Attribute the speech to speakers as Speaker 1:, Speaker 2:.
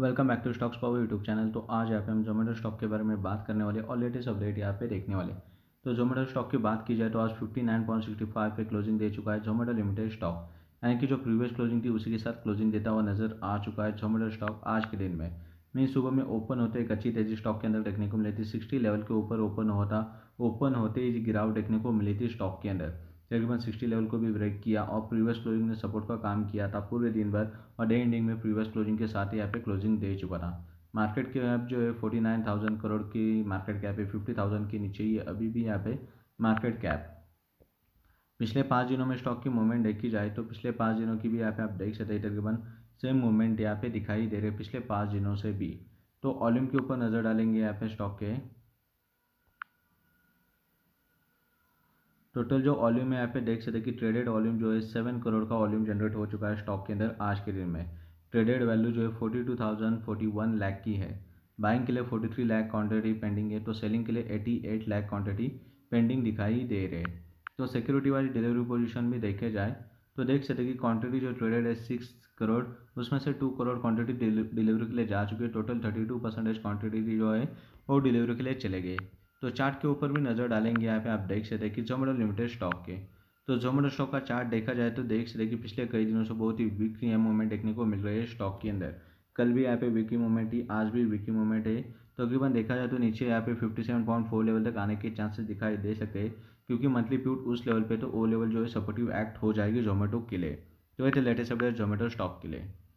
Speaker 1: welcome back to stocks power YouTube channel तो आज यहाँ पे हम जोमेटो स्टॉक के बारे में बात करने वाले और लेटेस्ट अपडेट यहाँ पे देखने वाले तो जोमेटो स्टॉक की बात की जाए तो आज 59.65 पे क्लोजिंग दे चुका है जोमेटो लिमिटेड स्टॉक यानी कि जो प्रीवियस क्लोजिंग थी उसी के साथ क्लोजिंग देता हुआ नजर आ चुका है जोमेटो स्टॉक आज के दिन में नहीं सुबह में ओपन होते एक अच्छी तेजी स्टॉक के अंदर देखने को मिली थी सिक्सटी लेवल के ऊपर ओपन होता ओपन होते ही गिरावट देखने को मिली थी स्टॉक के अंदर तकरीबन 60 लेवल को भी ब्रेक किया और प्रीवियस क्लोजिंग ने सपोर्ट का काम किया था पूरे दिन भर और डे एंडिंग में प्रीवियस क्लोजिंग के साथ ही यहाँ पे क्लोजिंग दे चुका था मार्केट कैप जो है फोर्टी नाइन थाउजेंड करोड़ की मार्केट कैप है फिफ्टी थाउजेंड के नीचे ही अभी भी यहाँ पे मार्केट कैप पिछले पाँच दिनों में स्टॉक की मूवमेंट देखी जाए तो पिछले पाँच दिनों की भी यहाँ पे आप देख सकते हैं तकरीबन सेम मूवमेंट यहाँ पे दिखाई दे रहे पिछले पाँच दिनों से भी तो ऑलिम के ऊपर नज़र डालेंगे यहाँ पे स्टॉक के टोटल जो वॉल्यूम है यहाँ पे देख सकते कि ट्रेडेड वॉल्यूम जो है सेवन करोड़ का वॉल्यूम जनरेट हो चुका है स्टॉक के अंदर आज के दिन में ट्रेडेड वैल्यू जो है forty two thousand forty one lakh की है बाइंग के लिए forty three lakh quantity pending है तो सेलिंग के लिए eighty eight lakh quantity pending दिखाई दे रहे हैं तो सिक्योरिटी वाली डिलीवरी पोजिशन भी देखे जाए तो देख सकते कि क्वान्टिटी जो ट्रेडेड है सिक्स करोड़ उसमें से टू करोड़ क्वान्टिटी डिलीवरी के लिए जा चुकी है total thirty two percentage quantity जो है वो डिलीवरी के लिए चले गए तो चार्ट के ऊपर भी नज़र डालेंगे यहाँ पे आप देख सकते हैं कि जोमेटो लिमिटेड स्टॉक के तो जोमेटो स्टॉक का चार्ट देखा जाए तो देख सकते हैं कि पिछले कई दिनों से बहुत ही वीकली मूवमेंट देखने को मिल रही है स्टॉक के अंदर कल भी यहाँ पे वीकली मूवमेंट थी आज भी वीकली मूवमेंट है तो तकरीबन देखा जाए तो नीचे यहाँ पे फोर लेवल तक आने के चांसेस दिखाई दे सकते हैं क्योंकि मंथली प्यूट उस लेवल पे तो वो लेवल जो है सपोर्टिव एक्ट हो जाएगी जोमेटो के लिए तो ये थे लेटेस्ट अपडेट जोमेटो स्टॉक के लिए